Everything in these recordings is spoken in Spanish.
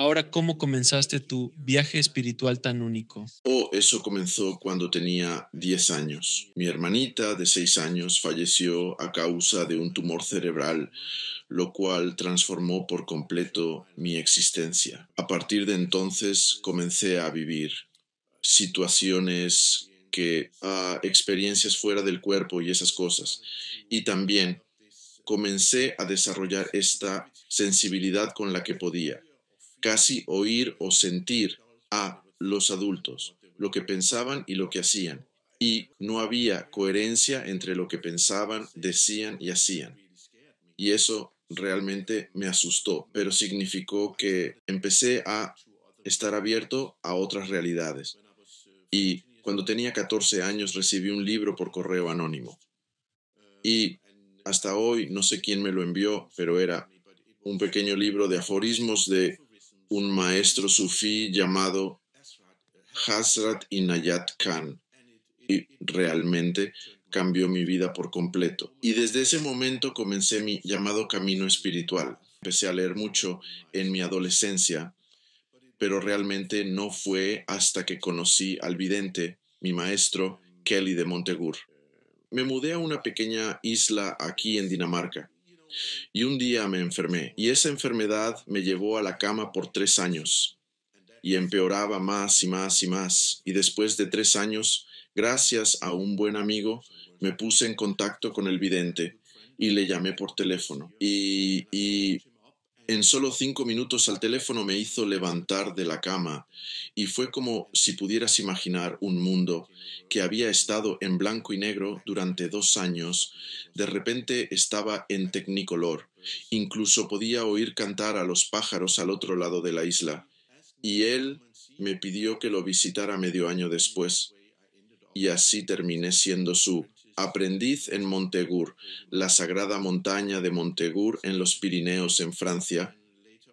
Ahora, ¿cómo comenzaste tu viaje espiritual tan único? Oh, eso comenzó cuando tenía 10 años. Mi hermanita de 6 años falleció a causa de un tumor cerebral, lo cual transformó por completo mi existencia. A partir de entonces comencé a vivir situaciones que a ah, experiencias fuera del cuerpo y esas cosas. Y también comencé a desarrollar esta sensibilidad con la que podía casi oír o sentir a los adultos, lo que pensaban y lo que hacían, y no había coherencia entre lo que pensaban, decían y hacían. Y eso realmente me asustó, pero significó que empecé a estar abierto a otras realidades. Y cuando tenía 14 años recibí un libro por correo anónimo. Y hasta hoy no sé quién me lo envió, pero era un pequeño libro de aforismos de un maestro sufí llamado Hazrat Inayat Khan y realmente cambió mi vida por completo. Y desde ese momento comencé mi llamado camino espiritual. Empecé a leer mucho en mi adolescencia, pero realmente no fue hasta que conocí al vidente, mi maestro, Kelly de Montegur. Me mudé a una pequeña isla aquí en Dinamarca y un día me enfermé, y esa enfermedad me llevó a la cama por tres años, y empeoraba más y más y más, y después de tres años, gracias a un buen amigo, me puse en contacto con el vidente y le llamé por teléfono. Y, y en solo cinco minutos al teléfono me hizo levantar de la cama y fue como si pudieras imaginar un mundo que había estado en blanco y negro durante dos años, de repente estaba en tecnicolor, incluso podía oír cantar a los pájaros al otro lado de la isla. Y él me pidió que lo visitara medio año después. Y así terminé siendo su aprendiz en Montegur, la sagrada montaña de Montegur en los Pirineos en Francia,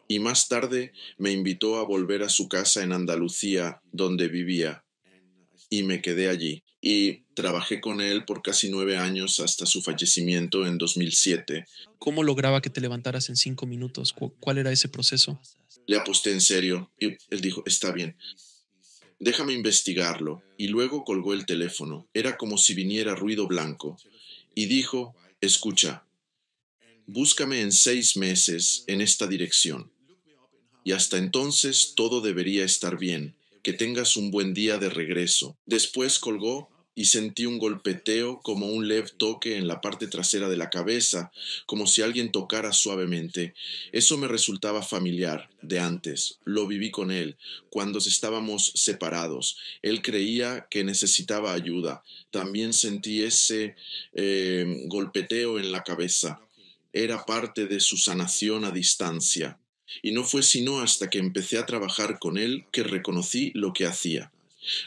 y más tarde me invitó a volver a su casa en Andalucía, donde vivía, y me quedé allí. Y trabajé con él por casi nueve años hasta su fallecimiento en 2007. ¿Cómo lograba que te levantaras en cinco minutos? ¿Cuál era ese proceso? Le aposté en serio y él dijo, está bien, Déjame investigarlo. Y luego colgó el teléfono. Era como si viniera ruido blanco. Y dijo, escucha, búscame en seis meses en esta dirección. Y hasta entonces todo debería estar bien. Que tengas un buen día de regreso. Después colgó y sentí un golpeteo como un leve toque en la parte trasera de la cabeza, como si alguien tocara suavemente. Eso me resultaba familiar, de antes. Lo viví con él, cuando estábamos separados. Él creía que necesitaba ayuda. También sentí ese em, golpeteo en la cabeza. Era parte de su sanación a distancia. Y no fue sino hasta que empecé a trabajar con él que reconocí lo que hacía.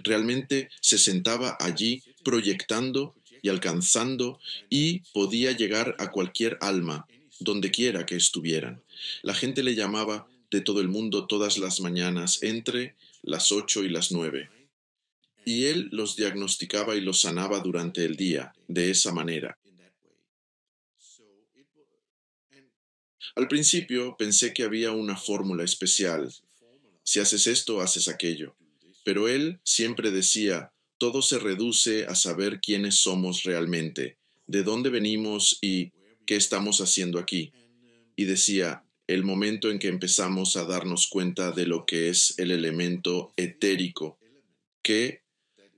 Realmente se sentaba allí proyectando y alcanzando y podía llegar a cualquier alma, donde quiera que estuvieran. La gente le llamaba de todo el mundo todas las mañanas entre las ocho y las nueve. Y él los diagnosticaba y los sanaba durante el día, de esa manera. Al principio pensé que había una fórmula especial. Si haces esto, haces aquello pero él siempre decía, todo se reduce a saber quiénes somos realmente, de dónde venimos y qué estamos haciendo aquí. Y decía, el momento en que empezamos a darnos cuenta de lo que es el elemento etérico que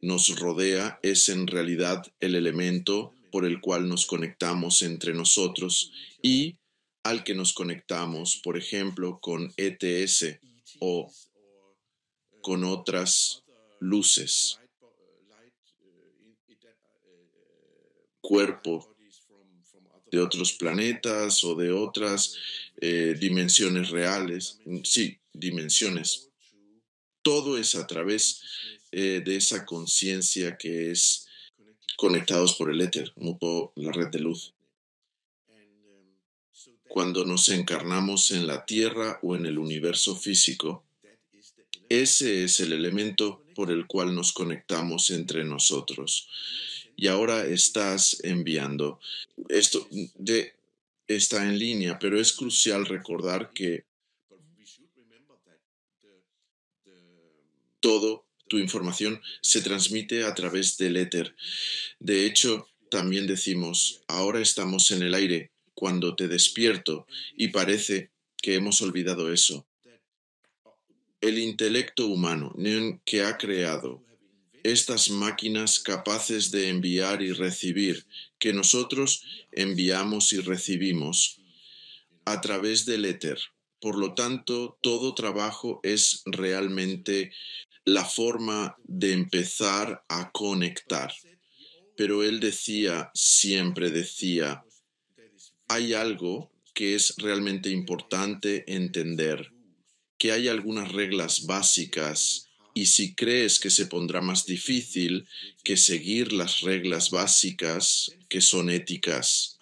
nos rodea es en realidad el elemento por el cual nos conectamos entre nosotros y al que nos conectamos, por ejemplo, con ETS o con otras luces, cuerpo de otros planetas o de otras eh, dimensiones reales, sí, dimensiones. Todo es a través eh, de esa conciencia que es conectados por el éter, por la red de luz. Cuando nos encarnamos en la Tierra o en el universo físico, ese es el elemento por el cual nos conectamos entre nosotros. Y ahora estás enviando. Esto está en línea, pero es crucial recordar que todo tu información se transmite a través del éter. De hecho, también decimos, ahora estamos en el aire, cuando te despierto, y parece que hemos olvidado eso el intelecto humano que ha creado estas máquinas capaces de enviar y recibir, que nosotros enviamos y recibimos a través del éter. Por lo tanto, todo trabajo es realmente la forma de empezar a conectar. Pero él decía, siempre decía, hay algo que es realmente importante entender que hay algunas reglas básicas y si crees que se pondrá más difícil que seguir las reglas básicas que son éticas,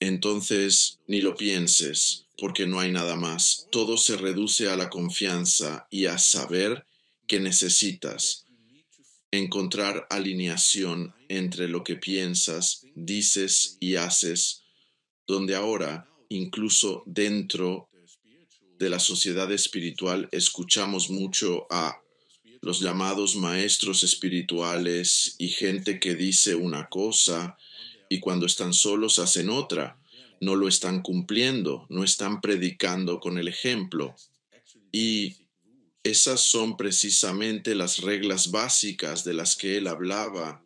entonces ni lo pienses, porque no hay nada más. Todo se reduce a la confianza y a saber que necesitas encontrar alineación entre lo que piensas, dices y haces, donde ahora, incluso dentro de la sociedad espiritual escuchamos mucho a los llamados maestros espirituales y gente que dice una cosa y cuando están solos hacen otra. No lo están cumpliendo, no están predicando con el ejemplo. Y esas son precisamente las reglas básicas de las que él hablaba.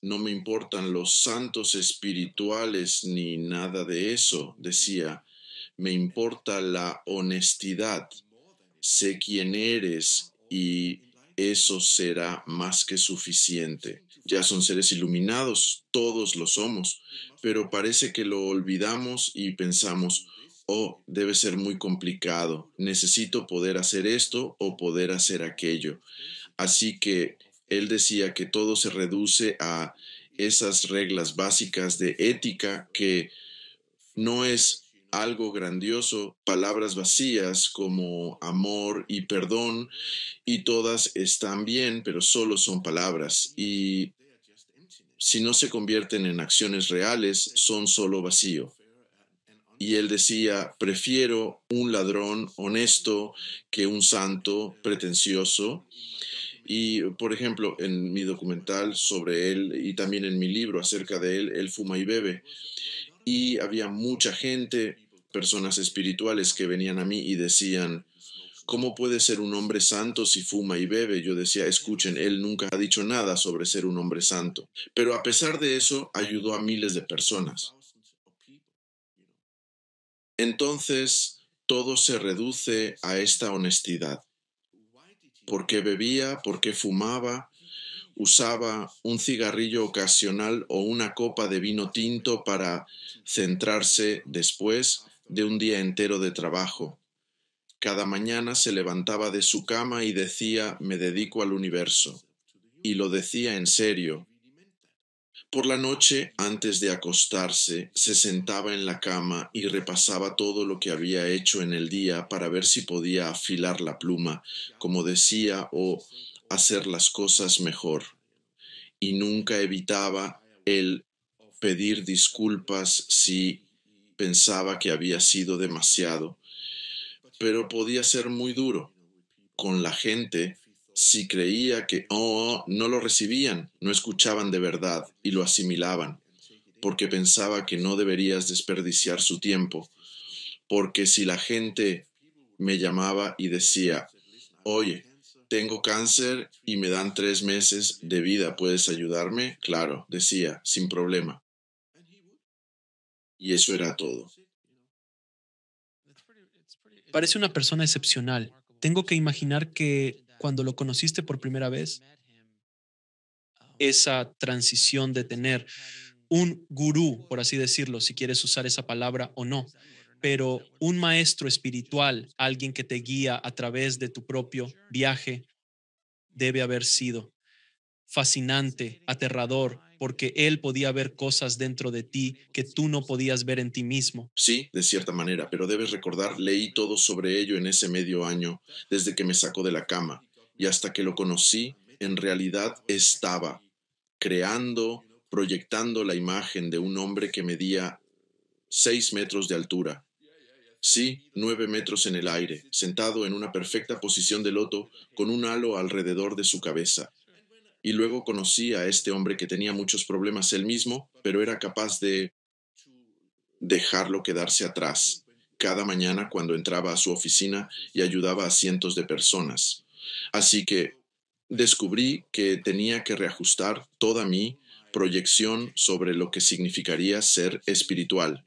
No me importan los santos espirituales ni nada de eso, decía me importa la honestidad, sé quién eres y eso será más que suficiente. Ya son seres iluminados, todos lo somos, pero parece que lo olvidamos y pensamos, oh, debe ser muy complicado, necesito poder hacer esto o poder hacer aquello. Así que él decía que todo se reduce a esas reglas básicas de ética que no es algo grandioso, palabras vacías como amor y perdón, y todas están bien, pero solo son palabras. Y si no se convierten en acciones reales, son solo vacío. Y él decía, prefiero un ladrón honesto que un santo pretencioso. Y, por ejemplo, en mi documental sobre él y también en mi libro acerca de él, él fuma y bebe y había mucha gente, personas espirituales que venían a mí y decían, ¿cómo puede ser un hombre santo si fuma y bebe? Yo decía, escuchen, él nunca ha dicho nada sobre ser un hombre santo, pero a pesar de eso ayudó a miles de personas. Entonces, todo se reduce a esta honestidad. ¿Por qué bebía? ¿Por qué fumaba? usaba un cigarrillo ocasional o una copa de vino tinto para centrarse después de un día entero de trabajo. Cada mañana se levantaba de su cama y decía me dedico al universo. Y lo decía en serio. Por la noche, antes de acostarse, se sentaba en la cama y repasaba todo lo que había hecho en el día para ver si podía afilar la pluma, como decía, o hacer las cosas mejor y nunca evitaba el pedir disculpas si pensaba que había sido demasiado, pero podía ser muy duro con la gente si creía que oh, no lo recibían, no escuchaban de verdad y lo asimilaban, porque pensaba que no deberías desperdiciar su tiempo, porque si la gente me llamaba y decía, oye, tengo cáncer y me dan tres meses de vida, ¿puedes ayudarme? Claro, decía, sin problema. Y eso era todo. Parece una persona excepcional. Tengo que imaginar que cuando lo conociste por primera vez, esa transición de tener un gurú, por así decirlo, si quieres usar esa palabra o no, pero un maestro espiritual, alguien que te guía a través de tu propio viaje, debe haber sido fascinante, aterrador, porque él podía ver cosas dentro de ti que tú no podías ver en ti mismo. Sí, de cierta manera, pero debes recordar, leí todo sobre ello en ese medio año, desde que me sacó de la cama, y hasta que lo conocí, en realidad estaba creando, proyectando la imagen de un hombre que medía seis metros de altura, Sí, nueve metros en el aire, sentado en una perfecta posición de loto, con un halo alrededor de su cabeza. Y luego conocí a este hombre que tenía muchos problemas él mismo, pero era capaz de dejarlo quedarse atrás, cada mañana cuando entraba a su oficina y ayudaba a cientos de personas. Así que descubrí que tenía que reajustar toda mi proyección sobre lo que significaría ser espiritual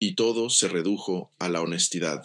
y todo se redujo a la honestidad